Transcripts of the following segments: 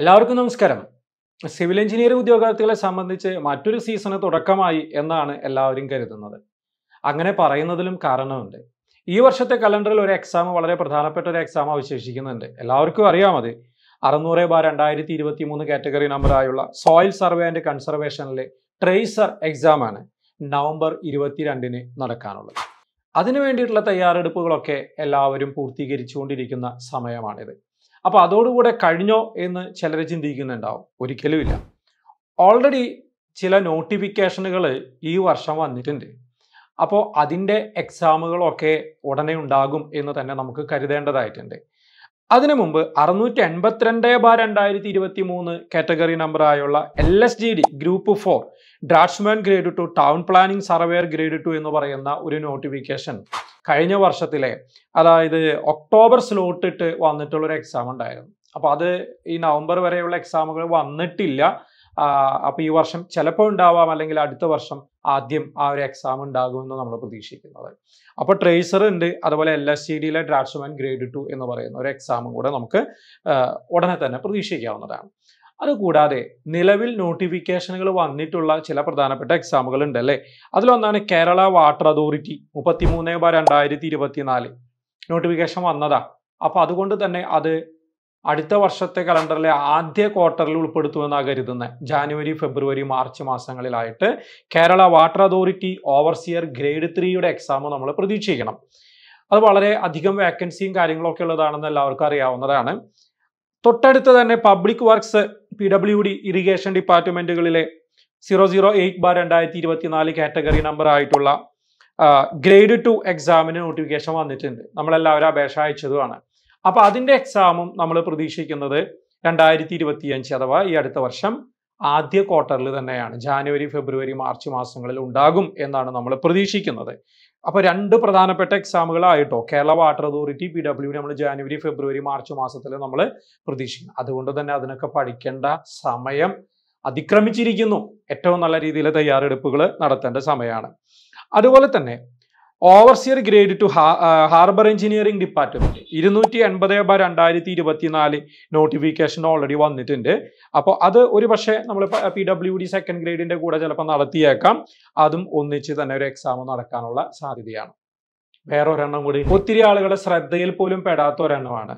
എല്ലാവർക്കും നമസ്കാരം civil engineering ഉദ്യോഗാർത്ഥികളെ സംബന്ധിച്ച് മറ്റൊരു സീസണ് തുടക്കമായി എന്നാണ് എല്ലാവരും കരുതുന്നത് അങ്ങനെ പറയുന്നതിലും കാരണമുണ്ട് ഈ വർഷത്തെ കലണ്ടറിൽ ഒരു എക്സാം വളരെ പ്രധാനപ്പെട്ട ഒരു എക്സാം അവശേഷിക്കുന്നുണ്ട് എല്ലാവർക്കും അറിയാം അത് അറുന്നൂറ് ബാർ രണ്ടായിരത്തി ഇരുപത്തി മൂന്ന് കാറ്റഗറി നമ്പറായുള്ള സോയിൽ സർവേ ആൻഡ് കൺസർവേഷനിലെ ട്രേസർ എക്സാമാണ് നവംബർ ഇരുപത്തിരണ്ടിന് നടക്കാനുള്ളത് അതിനു വേണ്ടിയിട്ടുള്ള തയ്യാറെടുപ്പുകളൊക്കെ എല്ലാവരും പൂർത്തീകരിച്ചുകൊണ്ടിരിക്കുന്ന സമയമാണിത് അപ്പോൾ അതോടുകൂടെ കഴിഞ്ഞോ എന്ന് ചിലർ ചിന്തിക്കുന്നുണ്ടാവും ഇല്ല ഓൾറെഡി ചില നോട്ടിഫിക്കേഷനുകൾ ഈ വർഷം വന്നിട്ടുണ്ട് അപ്പോൾ അതിൻ്റെ എക്സാമുകളൊക്കെ ഉടനെ ഉണ്ടാകും എന്ന് തന്നെ നമുക്ക് കരുതേണ്ടതായിട്ടുണ്ട് അതിനു മുമ്പ് അറുന്നൂറ്റി എൺപത്തിരണ്ട് ബാർ രണ്ടായിരത്തി ഇരുപത്തി മൂന്ന് കാറ്റഗറി ആയുള്ള L S G D group four draftsman grade two town planning surveyor grade two എന്ന് പറയുന്ന ഒരു നോട്ടിഫിക്കേഷൻ കഴിഞ്ഞ വർഷത്തിലെ അതായത് ഒക്ടോബർ സ്ലോട്ടിട്ട് വന്നിട്ടുള്ള ഒരു എക്സാം ഉണ്ടായിരുന്നു അപ്പോൾ അത് ഈ നവംബർ വരെയുള്ള എക്സാമുകൾ വന്നിട്ടില്ല അപ്പോൾ ഈ വർഷം ചിലപ്പോൾ ഉണ്ടാവാം അല്ലെങ്കിൽ അടുത്ത വർഷം ആദ്യം ആ ഒരു എക്സാം ഉണ്ടാകുമെന്ന് നമ്മൾ പ്രതീക്ഷിക്കുന്നത് അപ്പോൾ ട്രേസർ ഉണ്ട് അതുപോലെ എൽ എസ് സി ഡിയിലെ ഡ്രാഫ്റ്റ്സ്മാൻ ഗ്രേഡ് ടു എന്ന് പറയുന്ന ഒരു എക്സാമും കൂടെ നമുക്ക് ഉടനെ തന്നെ പ്രതീക്ഷിക്കാവുന്നതാണ് അതുകൂടാതെ നിലവിൽ നോട്ടിഫിക്കേഷനുകൾ വന്നിട്ടുള്ള ചില പ്രധാനപ്പെട്ട എക്സാമുകൾ ഉണ്ട് അല്ലേ അതിലൊന്നാണ് കേരള വാട്ടർ അതോറിറ്റി മുപ്പത്തി മൂന്ന് ബ രണ്ടായിരത്തി ഇരുപത്തിനാല് നോട്ടിഫിക്കേഷൻ വന്നതാ അപ്പോൾ അതുകൊണ്ട് തന്നെ അത് അടുത്ത വർഷത്തെ കലണ്ടറിലെ ആദ്യ ക്വാർട്ടറിൽ ഉൾപ്പെടുത്തുമെന്നാണ് കരുതുന്നത് ജാനുവരി ഫെബ്രുവരി മാർച്ച് മാസങ്ങളിലായിട്ട് Kerala water authority overseer grade ത്രീയുടെ എക്സാം നമ്മൾ പ്രതീക്ഷിക്കണം അത് വളരെ അധികം വേക്കൻസിയും കാര്യങ്ങളൊക്കെ ഉള്ളതാണെന്ന് എല്ലാവർക്കും അറിയാവുന്നതാണ് തൊട്ടടുത്ത് തന്നെ public works P W D irrigation ഡിപ്പാർട്ട്മെന്റുകളിലെ സീറോ സീറോ എയ്റ്റ് ബാർ രണ്ടായിരത്തി ഇരുപത്തിനാല് കാറ്റഗറി നമ്പർ ആയിട്ടുള്ള ഗ്രേഡ് ടു എക്സാമിന് നോട്ടിഫിക്കേഷൻ വന്നിട്ടുണ്ട് നമ്മളെല്ലാവരും അപേക്ഷ അയച്ചതുമാണ് അപ്പൊ അതിന്റെ എക്സാമും നമ്മൾ പ്രതീക്ഷിക്കുന്നത് രണ്ടായിരത്തി ഇരുപത്തി അഞ്ച് അഥവാ ഈ അടുത്ത വർഷം ആദ്യ ക്വാർട്ടറിൽ തന്നെയാണ് ജാനുവരി ഫെബ്രുവരി മാർച്ച് മാസങ്ങളിൽ ഉണ്ടാകും എന്നാണ് നമ്മൾ പ്രതീക്ഷിക്കുന്നത് അപ്പോൾ രണ്ട് പ്രധാനപ്പെട്ട എക്സാമുകളായിട്ടോ Kerala water authority P W നമ്മൾ ജാനുവരി ഫെബ്രുവരി മാർച്ച് മാസത്തിൽ നമ്മൾ പ്രതീക്ഷിക്കുന്നു അതുകൊണ്ട് തന്നെ അതിനൊക്കെ പഠിക്കേണ്ട സമയം അതിക്രമിച്ചിരിക്കുന്നു ഏറ്റവും നല്ല രീതിയിൽ തയ്യാറെടുപ്പുകൾ നടത്തേണ്ട സമയമാണ് അതുപോലെ തന്നെ overseer grade two harbour engineering department ഇരുന്നൂറ്റി എൺപത് ബൈ രണ്ടായിരത്തി ഇരുപത്തിനാല് നോട്ടിഫിക്കേഷൻ ഓൾറെഡി വന്നിട്ടുണ്ട് അപ്പോൾ അത് ഒരു പക്ഷേ നമ്മൾ പി ഡബ്ല്യു ഡി സെക്കൻഡ് ഗ്രേഡിന്റെ കൂടെ ചിലപ്പോൾ നടത്തിയേക്കാം അതും ഒന്നിച്ച് തന്നെ ഒരു എക്സാം നടക്കാനുള്ള സാധ്യതയാണ് വേറെ ഒരെണ്ണം കൂടി ഒത്തിരി ആളുകളുടെ ശ്രദ്ധയിൽ പോലും പെടാത്ത ഒരെണ്ണമാണ്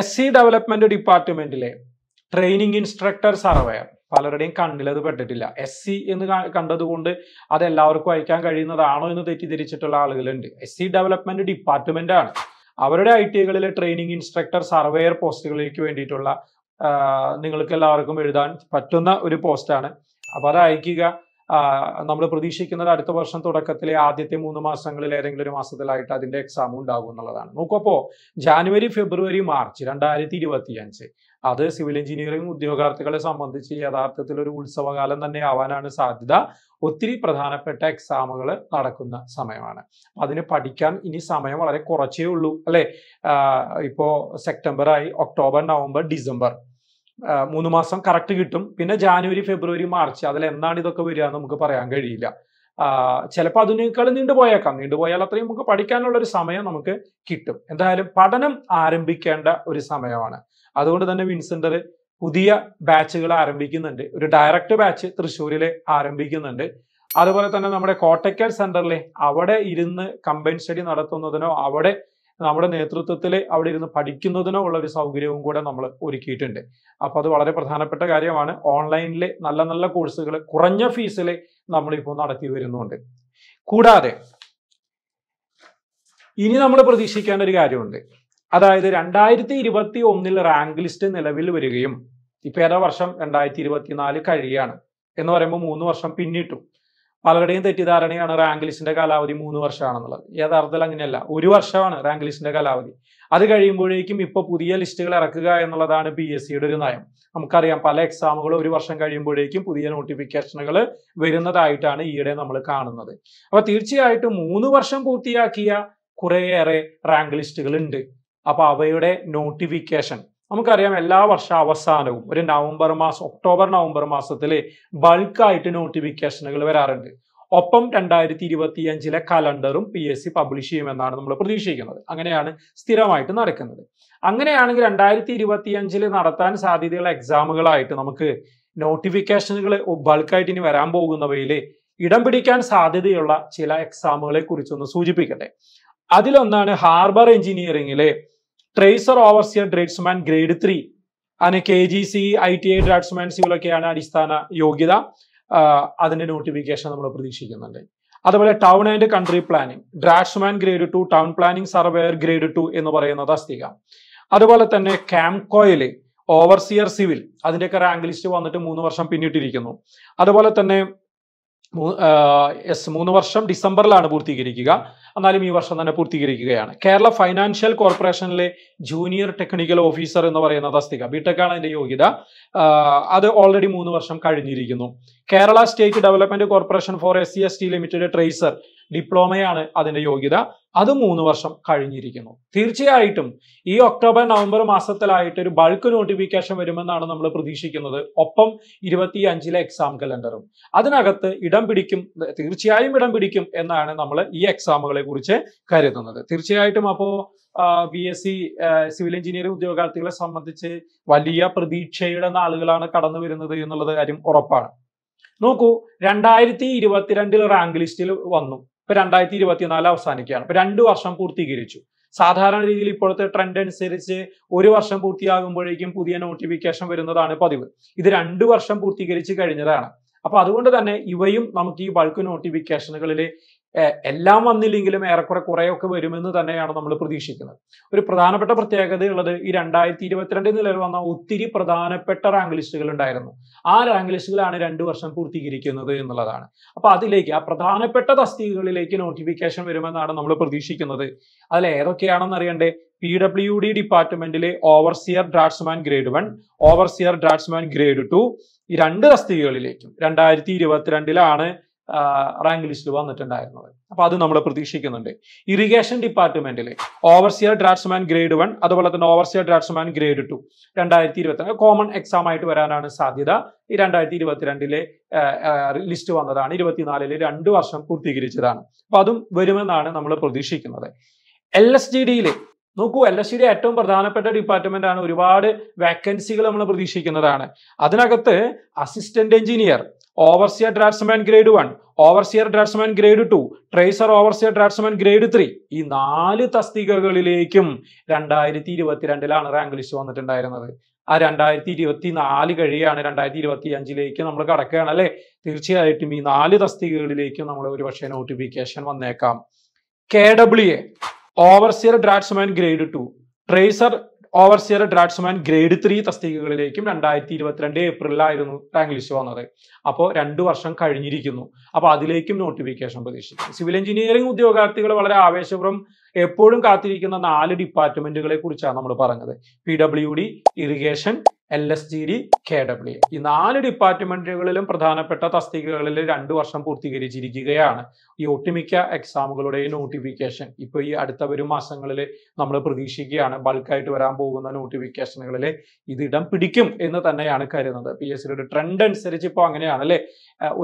എസ് സി ഡെവലപ്മെന്റ് ഡിപ്പാർട്ട്മെന്റിലെ ട്രെയിനിങ് ഇൻസ്ട്രക്ടർ സർവേയർ പലരുടെയും കണ്ണിൽ അത് പെട്ടിട്ടില്ല എസ് സി എന്ന് കണ്ടതുകൊണ്ട് അത് എല്ലാവർക്കും അയക്കാൻ കഴിയുന്നതാണോ എന്ന് തെറ്റിദ്ധരിച്ചിട്ടുള്ള ആളുകളുണ്ട് എസ് സി ഡെവലപ്മെന്റ് ഡിപ്പാർട്ട്മെന്റ് ആണ് അവരുടെ ഐ ടി ഐകളിലെ ട്രെയിനിങ് ഇൻസ്ട്രക്ടർ സർവേയർ പോസ്റ്റുകളിലേക്ക് വേണ്ടിയിട്ടുള്ള നിങ്ങൾക്ക് എല്ലാവർക്കും എഴുതാൻ പറ്റുന്ന ഒരു പോസ്റ്റാണ് അപ്പോൾ അത് അയക്കുക നമ്മൾ പ്രതീക്ഷിക്കുന്നത് അടുത്ത വർഷം തുടക്കത്തിലെ ആദ്യത്തെ മൂന്ന് മാസങ്ങളിൽ ഏതെങ്കിലും ഒരു മാസത്തിലായിട്ട് അതിന്റെ എക്സാം ഉണ്ടാകും എന്നുള്ളതാണ് നോക്കൂ ജാനുവരി ഫെബ്രുവരി മാർച്ച് രണ്ടായിരത്തി അഞ്ച് അത് സിവിൽ എഞ്ചിനീയറിംഗ് ഉദ്യോഗാർത്ഥികളെ സംബന്ധിച്ച് യഥാർത്ഥത്തിൽ ഒരു ഉത്സവകാലം തന്നെ ആവാനാണ് സാധ്യത ഒത്തിരി പ്രധാനപ്പെട്ട എക്സാമുകൾ നടക്കുന്ന സമയമാണ് അതിന് പഠിക്കാൻ ഇനി സമയം വളരെ കുറച്ചേ ഉള്ളൂ അല്ലെ ഇപ്പോ സെപ്റ്റംബറായി ഒക്ടോബർ നവംബർ ഡിസംബർ മൂന്ന് മാസം കറക്റ്റ് കിട്ടും പിന്നെ ജാനുവരി ഫെബ്രുവരി മാർച്ച് അതിൽ എന്നാണ് ഇതൊക്കെ വരിക നമുക്ക് പറയാൻ കഴിയില്ല ചിലപ്പോൾ അതിനേക്കാളും നീണ്ടുപോയേക്കാം നീണ്ടുപോയാൽ അത്രയും നമുക്ക് പഠിക്കാനുള്ള ഒരു സമയം നമുക്ക് കിട്ടും എന്തായാലും പഠനം ആരംഭിക്കേണ്ട ഒരു സമയമാണ് അതുകൊണ്ട് തന്നെ വിൻസെന്റർ പുതിയ ബാച്ചുകൾ ആരംഭിക്കുന്നുണ്ട് ഒരു ഡയറക്റ്റ് ബാച്ച് തൃശ്ശൂരിൽ ആരംഭിക്കുന്നുണ്ട് അതുപോലെ തന്നെ നമ്മുടെ കോട്ടയ്ക്കൽ സെന്ററിലെ അവിടെ ഇരുന്ന് കമ്പൈൻ സ്റ്റഡി നടത്തുന്നതിനോ അവിടെ നമ്മുടെ നേതൃത്വത്തിൽ അവിടെ ഇരുന്ന് പഠിക്കുന്നതിനോ ഉള്ള ഒരു സൗകര്യവും കൂടെ നമ്മൾ ഒരുക്കിയിട്ടുണ്ട് അപ്പോൾ അത് വളരെ പ്രധാനപ്പെട്ട കാര്യമാണ് ഓൺലൈനിൽ നല്ല നല്ല കോഴ്സുകൾ കുറഞ്ഞ ഫീസിൽ നമ്മളിപ്പോൾ നടത്തി വരുന്നുണ്ട് കൂടാതെ ഇനി നമ്മൾ പ്രതീക്ഷിക്കേണ്ട ഒരു കാര്യമുണ്ട് അതായത് രണ്ടായിരത്തി ഇരുപത്തി ഒന്നിൽ റാങ്ക് ലിസ്റ്റ് നിലവിൽ വരികയും ഇപ്പൊ ഏതാ വർഷം രണ്ടായിരത്തി നാല് കഴിയാണ് എന്ന് പറയുമ്പോൾ മൂന്ന് വർഷം പിന്നിട്ടു പലരുടെയും തെറ്റിദ്ധാരണയാണ് റാങ്ക് ലിസ്റ്റിന്റെ കാലാവധി മൂന്ന് വർഷമാണെന്നുള്ളത് യഥാർത്ഥത്തിൽ അങ്ങനെയല്ല ഒരു വർഷമാണ് റാങ്ക് ലിസ്റ്റിന്റെ കാലാവധി അത് കഴിയുമ്പോഴേക്കും ഇപ്പൊ പുതിയ ലിസ്റ്റുകൾ ഇറക്കുക എന്നുള്ളതാണ് പി എസ് സിയുടെ ഒരു നയം നമുക്കറിയാം പല എക്സാമുകളും ഒരു വർഷം കഴിയുമ്പോഴേക്കും പുതിയ നോട്ടിഫിക്കേഷനുകൾ വരുന്നതായിട്ടാണ് ഈയിടെ നമ്മൾ കാണുന്നത് അപ്പോൾ തീർച്ചയായിട്ടും മൂന്ന് വർഷം പൂർത്തിയാക്കിയ കുറേയേറെ റാങ്ക് ലിസ്റ്റുകൾ ഉണ്ട് അപ്പോൾ അവയുടെ നോട്ടിഫിക്കേഷൻ നമുക്കറിയാം എല്ലാ വർഷ അവസാനവും ഒരു നവംബർ മാസം ഒക്ടോബർ നവംബർ മാസത്തിൽ ബൾക്കായിട്ട് നോട്ടിഫിക്കേഷനുകൾ വരാറുണ്ട് ഒപ്പം രണ്ടായിരത്തി ഇരുപത്തി അഞ്ചിലെ കലണ്ടറും പി എസ് സി പബ്ലിഷ് ചെയ്യുമെന്നാണ് നമ്മൾ പ്രതീക്ഷിക്കുന്നത് അങ്ങനെയാണ് സ്ഥിരമായിട്ട് നടക്കുന്നത് അങ്ങനെയാണെങ്കിൽ രണ്ടായിരത്തി ഇരുപത്തി അഞ്ചിൽ നടത്താൻ സാധ്യതയുള്ള എക്സാമുകളായിട്ട് നമുക്ക് നോട്ടിഫിക്കേഷനുകൾ ബൾക്കായിട്ട് ഇനി വരാൻ പോകുന്നവയിൽ ഇടം പിടിക്കാൻ സാധ്യതയുള്ള ചില എക്സാമുകളെ കുറിച്ചൊന്ന് സൂചിപ്പിക്കട്ടെ അതിലൊന്നാണ് ഹാർബർ എഞ്ചിനീയറിംഗിലെ tracer overseer tradesman grade three അതിന് K G C I T I tradesman സിവിലൊക്കെയാണ് അടിസ്ഥാന യോഗ്യത അതിന്റെ നോട്ടിഫിക്കേഷൻ നമ്മൾ പ്രതീക്ഷിക്കുന്നുണ്ട് അതുപോലെ town and country planning draftsman grade two town planning surveyor grade two എന്ന് പറയുന്ന അസ്തിക അതുപോലെ തന്നെ ക്യാംകോയിൽ ഓവർസിയർ സിവിൽ അതിന്റെയൊക്കെ റാങ്ക് ലിസ്റ്റ് വന്നിട്ട് മൂന്ന് വർഷം പിന്നിട്ടിരിക്കുന്നു അതുപോലെ തന്നെ എസ് മൂന്ന് വർഷം ഡിസംബറിലാണ് പൂർത്തീകരിക്കുക എന്നാലും ഈ വർഷം തന്നെ പൂർത്തീകരിക്കുകയാണ് കേരള ഫൈനാൻഷ്യൽ കോർപ്പറേഷനിലെ ജൂനിയർ ടെക്നിക്കൽ ഓഫീസർ എന്ന് പറയുന്ന തസ്തിക ബിടെക് ആണ് അതിന്റെ യോഗ്യത അത് ഓൾറെഡി മൂന്ന് വർഷം കഴിഞ്ഞിരിക്കുന്നു Kerala state development corporation for S C S T limited tracer ഡിപ്ലോമയാണ് അതിന്റെ യോഗ്യത അത് മൂന്ന് വർഷം കഴിഞ്ഞിരിക്കുന്നു തീർച്ചയായിട്ടും ഈ ഒക്ടോബർ നവംബർ മാസത്തിലായിട്ട് ഒരു ബൾക്ക് നോട്ടിഫിക്കേഷൻ വരുമെന്നാണ് നമ്മൾ പ്രതീക്ഷിക്കുന്നത് ഒപ്പം ഇരുപത്തി അഞ്ചിലെ എക്സാം കലണ്ടറും അതിനകത്ത് ഇടം പിടിക്കും തീർച്ചയായും ഇടം പിടിക്കും എന്നാണ് നമ്മൾ ഈ എക്സാമുകളെ കുറിച്ച് കരുതുന്നത് തീർച്ചയായിട്ടും അപ്പോ B S C civil engineering ഉദ്യോഗാർത്ഥികളെ സംബന്ധിച്ച് വലിയ പ്രതീക്ഷയുടെ നാളുകളാണ് കടന്നു വരുന്നത് എന്നുള്ളത് കാര്യം ഉറപ്പാണ് നോക്കൂ രണ്ടായിരത്തി ഇരുപത്തിരണ്ടിൽ റാങ്ക് ലിസ്റ്റിൽ വന്നു ഇപ്പൊ രണ്ടായിരത്തി ഇരുപത്തിനാല് അവസാനിക്കുകയാണ് ഇപ്പൊ രണ്ട് വർഷം പൂർത്തീകരിച്ചു സാധാരണ രീതിയിൽ ഇപ്പോഴത്തെ ട്രെൻഡ് അനുസരിച്ച് ഒരു വർഷം പൂർത്തിയാകുമ്പോഴേക്കും പുതിയ നോട്ടിഫിക്കേഷൻ വരുന്നതാണ് പതിവ് ഇത് രണ്ടു വർഷം പൂർത്തീകരിച്ച് കഴിഞ്ഞതാണ് അപ്പൊ അതുകൊണ്ട് തന്നെ ഇവയും നമുക്ക് ഈ ബൾക്ക് നോട്ടിഫിക്കേഷനുകളിൽ എല്ലാം വന്നില്ലെങ്കിലും ഏറെക്കുറെ കുറേയൊക്കെ വരുമെന്ന് തന്നെയാണ് നമ്മൾ പ്രതീക്ഷിക്കുന്നത് ഒരു പ്രധാനപ്പെട്ട പ്രത്യേകതയുള്ളത് ഈ രണ്ടായിരത്തി ഇരുപത്തിരണ്ടിൽ നിലയിൽ വന്ന ഒത്തിരി പ്രധാനപ്പെട്ട റാങ്ക് ലിസ്റ്റുകൾ ഉണ്ടായിരുന്നു ആ റാങ്ക് ലിസ്റ്റുകളാണ് രണ്ടു വർഷം പൂർത്തീകരിക്കുന്നത് എന്നുള്ളതാണ് അപ്പോൾ അതിലേക്ക് ആ പ്രധാനപ്പെട്ട തസ്തികകളിലേക്ക് നോട്ടിഫിക്കേഷൻ വരുമെന്നാണ് നമ്മൾ പ്രതീക്ഷിക്കുന്നത് അതിൽ ഏതൊക്കെയാണെന്ന് അറിയണ്ടേ പി ഡബ്ല്യു ഡി ഡിപ്പാർട്ട്മെന്റിലെ overseer draftsman grade one overseer draftsman grade two ഈ രണ്ട് തസ്തികകളിലേക്കും രണ്ടായിരത്തി ഇരുപത്തിരണ്ടിലാണ് റാങ്ക് ലിസ്റ്റിൽ വന്നിട്ടുണ്ടായിരുന്നത് അപ്പോൾ അത് നമ്മൾ പ്രതീക്ഷിക്കുന്നുണ്ട് ഇറിഗേഷൻ ഡിപ്പാർട്ട്മെന്റിലെ ഓവർസിയർ ഡ്രാഫ്റ്റ്സ്മാൻ ഗ്രേഡ് വൺ അതുപോലെ തന്നെ ഓവർസിയർ ഡ്രാഫ്റ്റ്സ്മാൻ ഗ്രേഡ് ടു രണ്ടായിരത്തി ഇരുപത്തിരണ്ട് കോമൺ എക്സാം ആയിട്ട് വരാനാണ് സാധ്യത ഈ രണ്ടായിരത്തി ഇരുപത്തിരണ്ടിലെ ലിസ്റ്റ് വന്നതാണ് ഇരുപത്തിനാലില് രണ്ട് വർഷം പൂർത്തീകരിച്ചതാണ് അപ്പോൾ അതും വരുമെന്നാണ് നമ്മൾ പ്രതീക്ഷിക്കുന്നത് എൽ എസ് ജി ഡിയിലെ നോക്കൂ എൽ എസ് ഡി ഏറ്റവും പ്രധാനപ്പെട്ട ഡിപ്പാർട്ട്മെന്റ് ആണ് ഒരുപാട് വേക്കൻസികൾ നമ്മൾ പ്രതീക്ഷിക്കുന്നതാണ് അതിനകത്ത് assistant engineer overseer draftsman grade one overseer draftsman grade two tracer overseer draftsman grade three ഈ നാല് തസ്തികകളിലേക്കും രണ്ടായിരത്തി ഇരുപത്തിരണ്ടിലാണ് റാങ്ക് ലിസ്റ്റ് വന്നിട്ടുണ്ടായിരുന്നത് ആ രണ്ടായിരത്തി ഇരുപത്തി നാല് കഴിയാണ് രണ്ടായിരത്തി ഇരുപത്തി അഞ്ചിലേക്ക് നമ്മൾ കടക്കുകയാണ് അല്ലെ തീർച്ചയായിട്ടും ഈ നാല് തസ്തികകളിലേക്കും നമ്മൾ ഒരുപക്ഷെ നോട്ടിഫിക്കേഷൻ വന്നേക്കാം K W A overseer draftsman grade two tracer overseer draftsman grade three തസ്തികകളിലേക്കും രണ്ടായിരത്തി ഇരുപത്തിരണ്ട് ഏപ്രിലായിരുന്നു റാങ്ക് ലിസ്റ്റ് വന്നത് അപ്പോൾ രണ്ട് വർഷം കഴിഞ്ഞിരിക്കുന്നു അപ്പോൾ അതിലേക്കും നോട്ടിഫിക്കേഷൻ പ്രതീക്ഷിക്കും സിവിൽ എഞ്ചിനീയറിംഗ് ഉദ്യോഗാർത്ഥികൾ വളരെ ആവേശപുറം എപ്പോഴും കാത്തിരിക്കുന്ന നാല് ഡിപ്പാർട്ട്മെന്റുകളെ കുറിച്ചാണ് നമ്മൾ പറഞ്ഞത് P W D irrigation L S G D K W ഈ നാല് ഡിപ്പാർട്ട്മെന്റുകളിലും പ്രധാനപ്പെട്ട തസ്തികകളിൽ രണ്ട് വർഷം പൂർത്തീകരിച്ചിരിക്കുകയാണ് ഈ ഒട്ടുമിക്ക എക്സാമുകളുടെ നോട്ടിഫിക്കേഷൻ ഇപ്പൊ ഈ അടുത്ത വരും മാസങ്ങളിൽ നമ്മൾ പ്രതീക്ഷിക്കുകയാണ് ബൾക്കായിട്ട് വരാൻ പോകുന്ന നോട്ടിഫിക്കേഷനുകളിൽ ഇത് ഇടം പിടിക്കും എന്ന് തന്നെയാണ് കരുതുന്നത് പി എസ് സിയുടെ ട്രെൻഡ് അനുസരിച്ച് ഇപ്പോൾ അങ്ങനെയാണ് അല്ലെ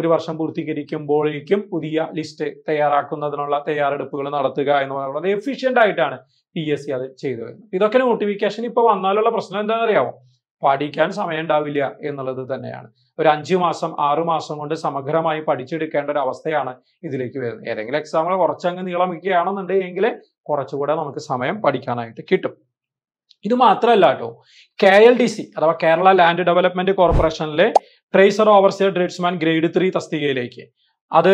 ഒരു വർഷം പൂർത്തീകരിക്കുമ്പോഴേക്കും പുതിയ ലിസ്റ്റ് തയ്യാറാക്കുന്നതിനുള്ള തയ്യാറെടുപ്പുകൾ നടത്തുക എന്ന് പറയുന്നത് എഫിഷ്യൻ്റ് ആയിട്ടാണ് പി എസ് സി അത് ചെയ്തു വരുന്നത് ഇതൊക്കെ നോട്ടിഫിക്കേഷൻ ഇപ്പോൾ വന്നാലുള്ള പ്രശ്നം എന്താണെന്നറിയാമോ പഠിക്കാൻ സമയം ഉണ്ടാവില്ല എന്നുള്ളത് തന്നെയാണ് ഒരു അഞ്ച് മാസം ആറ് മാസം കൊണ്ട് സമഗ്രമായി പഠിച്ചെടുക്കേണ്ട ഒരു അവസ്ഥയാണ് ഇതിലേക്ക് വരുന്നത് ഏതെങ്കിലും എക്സാമുകൾ കുറച്ചങ്ങ് നീളം വയ്ക്കുകയാണെന്നുണ്ടെങ്കിൽ കുറച്ചുകൂടെ നമുക്ക് സമയം പഠിക്കാനായിട്ട് കിട്ടും ഇത് മാത്രമല്ല കേട്ടോ കെ എൽ ഡി സി അഥവാ കേരള ലാൻഡ് ഡെവലപ്മെന്റ് കോർപ്പറേഷനിലെ tracer overseer tradesman grade three തസ്തികയിലേക്ക് അത്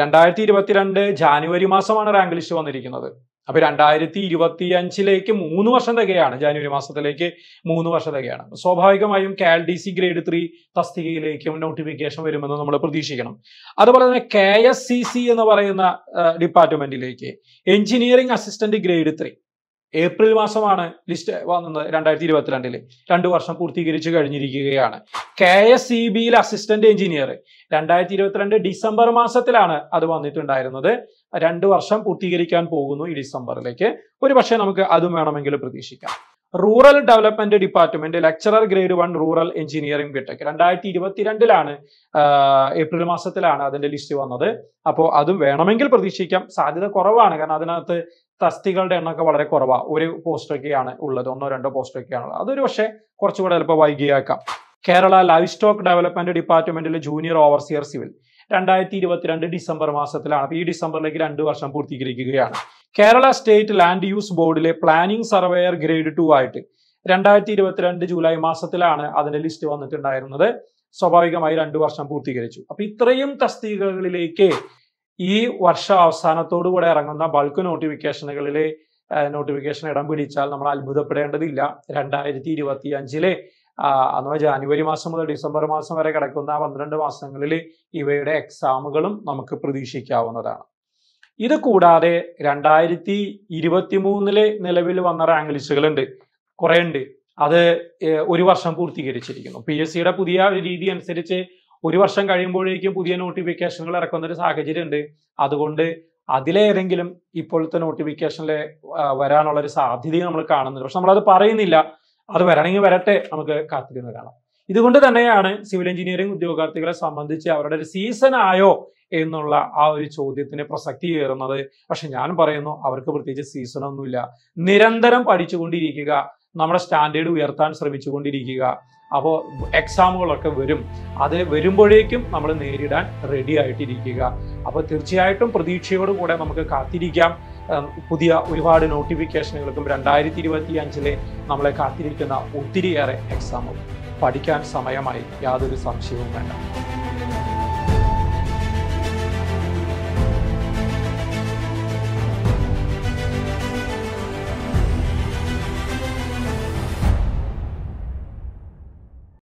രണ്ടായിരത്തി ഇരുപത്തിരണ്ട് ജാനുവരി മാസമാണ് റാങ്ക് ലിസ്റ്റ് വന്നിരിക്കുന്നത് അപ്പൊ രണ്ടായിരത്തി ഇരുപത്തി അഞ്ചിലേക്ക് മൂന്ന് വർഷം തികയാണ് ജാനുവരി മാസത്തിലേക്ക് മൂന്ന് വർഷം തികയാണ് സ്വാഭാവികമായും K L D C grade three തസ്തികയിലേക്കും നോട്ടിഫിക്കേഷൻ വരുമെന്ന് നമ്മൾ പ്രതീക്ഷിക്കണം അതുപോലെ തന്നെ കെ എസ് സി സി എന്ന് പറയുന്ന ഡിപ്പാർട്ട്മെന്റിലേക്ക് engineering assistant grade three April മാസമാണ് ലിസ്റ്റ് വന്നത് രണ്ടായിരത്തി ഇരുപത്തിരണ്ടില് രണ്ട് വർഷം പൂർത്തീകരിച്ച് കഴിഞ്ഞിരിക്കുകയാണ് കെ എസ് സി ബിയിൽ അസിസ്റ്റന്റ് എഞ്ചിനീയർ രണ്ടായിരത്തി ഇരുപത്തിരണ്ട് ഡിസംബർ മാസത്തിലാണ് അത് വന്നിട്ടുണ്ടായിരുന്നത് രണ്ട് വർഷം പൂർത്തീകരിക്കാൻ പോകുന്നു ഈ ഡിസംബറിലേക്ക് ഒരു പക്ഷേ നമുക്ക് അതും വേണമെങ്കിൽ പ്രതീക്ഷിക്കാം rural development department lecturer grade one rural engineering B Tech രണ്ടായിരത്തി ഇരുപത്തിരണ്ടിലാണ് ഏപ്രിൽ മാസത്തിലാണ് അതിന്റെ ലിസ്റ്റ് വന്നത് അപ്പോൾ അതും വേണമെങ്കിൽ പ്രതീക്ഷിക്കാം സാധ്യത കുറവാണ് കാരണം അതിനകത്ത് തസ്തികളുടെ എണ്ണമൊക്കെ വളരെ കുറവാണ് ഒരു പോസ്റ്റൊക്കെയാണ് ഉള്ളത് ഒന്നോ രണ്ടോ പോസ്റ്റൊക്കെയാണ് ഉള്ളത് അതൊരു പക്ഷേ കുറച്ചുകൂടെ ചിലപ്പോൾ വൈകിയാക്കാം കേരള ലൈഫ് സ്റ്റോക്ക് ഡെവലപ്മെന്റ് ഡിപ്പാർട്ട്മെന്റിലെ ജൂനിയർ ഓവർസിയർ സിവിൽ രണ്ടായിരത്തി ഇരുപത്തിരണ്ട് ഡിസംബർ മാസത്തിലാണ് ഈ ഡിസംബറിലേക്ക് രണ്ട് വർഷം പൂർത്തീകരിക്കുകയാണ് കേരള സ്റ്റേറ്റ് ലാൻഡ് യൂസ് ബോർഡിലെ പ്ലാനിംഗ് സർവേയർ ഗ്രേഡ് ടു ആയിട്ട് രണ്ടായിരത്തി ഇരുപത്തിരണ്ട് ജൂലൈ മാസത്തിലാണ് അതിന്റെ ലിസ്റ്റ് വന്നിട്ടുണ്ടായിരുന്നത് സ്വാഭാവികമായി രണ്ടു വർഷം പൂർത്തീകരിച്ചു അപ്പൊ ഇത്രയും തസ്തികകളിലേക്ക് ഈ വർഷ കൂടെ ഇറങ്ങുന്ന ബൾക്ക് നോട്ടിഫിക്കേഷനുകളിൽ നോട്ടിഫിക്കേഷൻ ഇടം പിടിച്ചാൽ നമ്മൾ അത്ഭുതപ്പെടേണ്ടതില്ല രണ്ടായിരത്തി ഇരുപത്തി അഞ്ചിലെ അഥവാ ജാനുവരി മാസം മുതൽ ഡിസംബർ മാസം വരെ കിടക്കുന്ന പന്ത്രണ്ട് മാസങ്ങളിൽ ഇവയുടെ എക്സാമുകളും നമുക്ക് പ്രതീക്ഷിക്കാവുന്നതാണ് ഇത് കൂടാതെ രണ്ടായിരത്തി ഇരുപത്തി മൂന്നിലെ നിലവിൽ വന്ന റാങ്ക് ലിസ്റ്റുകളുണ്ട് കുറേ ഉണ്ട് അത് ഒരു വർഷം പൂർത്തീകരിച്ചിരിക്കുന്നു പി എസ് സിയുടെ പുതിയ രീതി അനുസരിച്ച് ഒരു വർഷം കഴിയുമ്പോഴേക്കും പുതിയ നോട്ടിഫിക്കേഷനുകൾ ഇറക്കുന്ന ഒരു സാഹചര്യം ഉണ്ട് അതുകൊണ്ട് അതിലേതെങ്കിലും ഇപ്പോഴത്തെ നോട്ടിഫിക്കേഷനിൽ വരാനുള്ള ഒരു സാധ്യത നമ്മൾ കാണുന്നുണ്ട് പക്ഷെ നമ്മളത് പറയുന്നില്ല അത് വരണമെങ്കിൽ വരട്ടെ നമുക്ക് കാത്തിരുന്ന് കാണാം ഇതുകൊണ്ട് തന്നെയാണ് സിവിൽ എഞ്ചിനീയറിംഗ് ഉദ്യോഗാർത്ഥികളെ സംബന്ധിച്ച് അവരുടെ ഒരു സീസൺ ആയോ എന്നുള്ള ആ ഒരു ചോദ്യത്തിന് പ്രസക്തി കയറുന്നത് പക്ഷെ ഞാൻ പറയുന്നു അവർക്ക് പ്രത്യേകിച്ച് സീസണൊന്നുമില്ല നിരന്തരം പഠിച്ചുകൊണ്ടിരിക്കുക നമ്മുടെ സ്റ്റാൻഡേർഡ് ഉയർത്താൻ ശ്രമിച്ചുകൊണ്ടിരിക്കുക അപ്പോൾ എക്സാമുകളൊക്കെ വരും അത് വരുമ്പോഴേക്കും നമ്മൾ നേരിടാൻ റെഡി ആയിട്ടിരിക്കുക അപ്പോൾ തീർച്ചയായിട്ടും കൂടെ നമുക്ക് കാത്തിരിക്കാം പുതിയ ഒരുപാട് നോട്ടിഫിക്കേഷനുകൾക്കും രണ്ടായിരത്തി ഇരുപത്തി അഞ്ചിലെ നമ്മളെ കാത്തിരിക്കുന്ന ഒത്തിരിയേറെ എക്സാമുകൾ പഠിക്കാൻ സമയമായി യാതൊരു സംശയവും വേണ്ട